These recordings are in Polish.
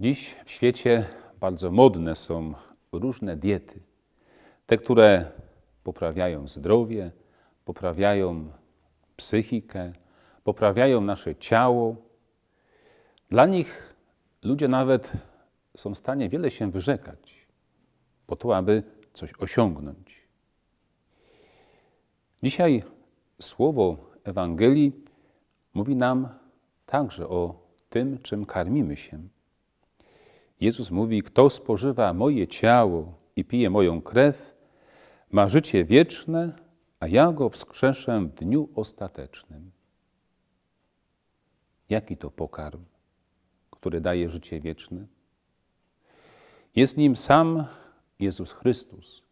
Dziś w świecie bardzo modne są różne diety. Te, które poprawiają zdrowie, poprawiają psychikę, poprawiają nasze ciało. Dla nich ludzie nawet są w stanie wiele się wyrzekać po to, aby coś osiągnąć. Dzisiaj słowo Ewangelii mówi nam także o tym, czym karmimy się. Jezus mówi: Kto spożywa moje ciało i pije moją krew, ma życie wieczne, a ja go wskrzeszę w dniu ostatecznym. Jaki to pokarm, który daje życie wieczne? Jest nim sam Jezus Chrystus.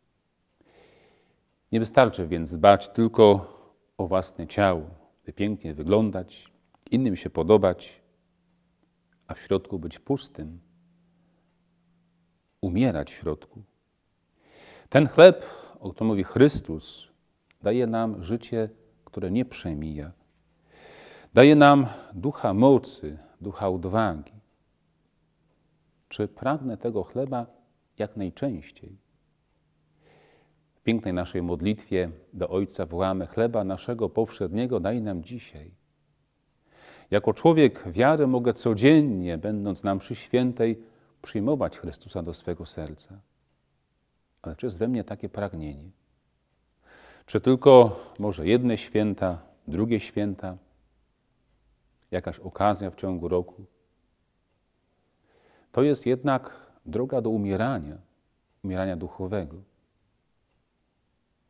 Nie wystarczy więc dbać tylko o własne ciało, by pięknie wyglądać, innym się podobać, a w środku być pustym umierać w środku. Ten chleb, o którym mówi Chrystus, daje nam życie, które nie przemija. Daje nam ducha mocy, ducha odwagi. Czy pragnę tego chleba jak najczęściej? W pięknej naszej modlitwie do Ojca wołamy chleba naszego powszedniego daj nam dzisiaj. Jako człowiek wiary mogę codziennie, będąc na mszy świętej, przyjmować Chrystusa do swego serca. Ale czy jest we mnie takie pragnienie? Czy tylko może jedne święta, drugie święta, jakaś okazja w ciągu roku? To jest jednak droga do umierania, umierania duchowego.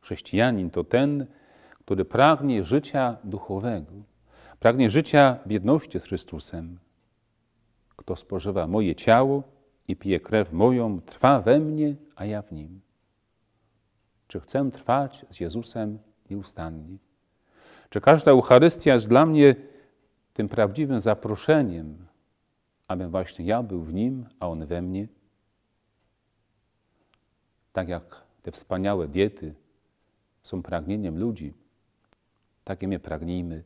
Chrześcijanin to ten, który pragnie życia duchowego, pragnie życia w jedności z Chrystusem. Kto spożywa moje ciało, i pije krew moją, trwa we mnie, a ja w nim. Czy chcę trwać z Jezusem nieustannie? Czy każda Eucharystia jest dla mnie tym prawdziwym zaproszeniem, abym właśnie ja był w nim, a on we mnie? Tak jak te wspaniałe diety są pragnieniem ludzi, takie my pragnijmy.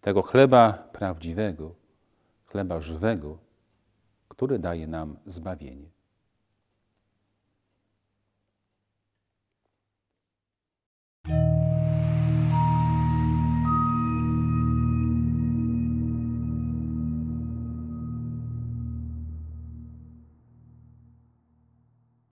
Tego chleba prawdziwego, chleba żywego, który daje nam zbawienie.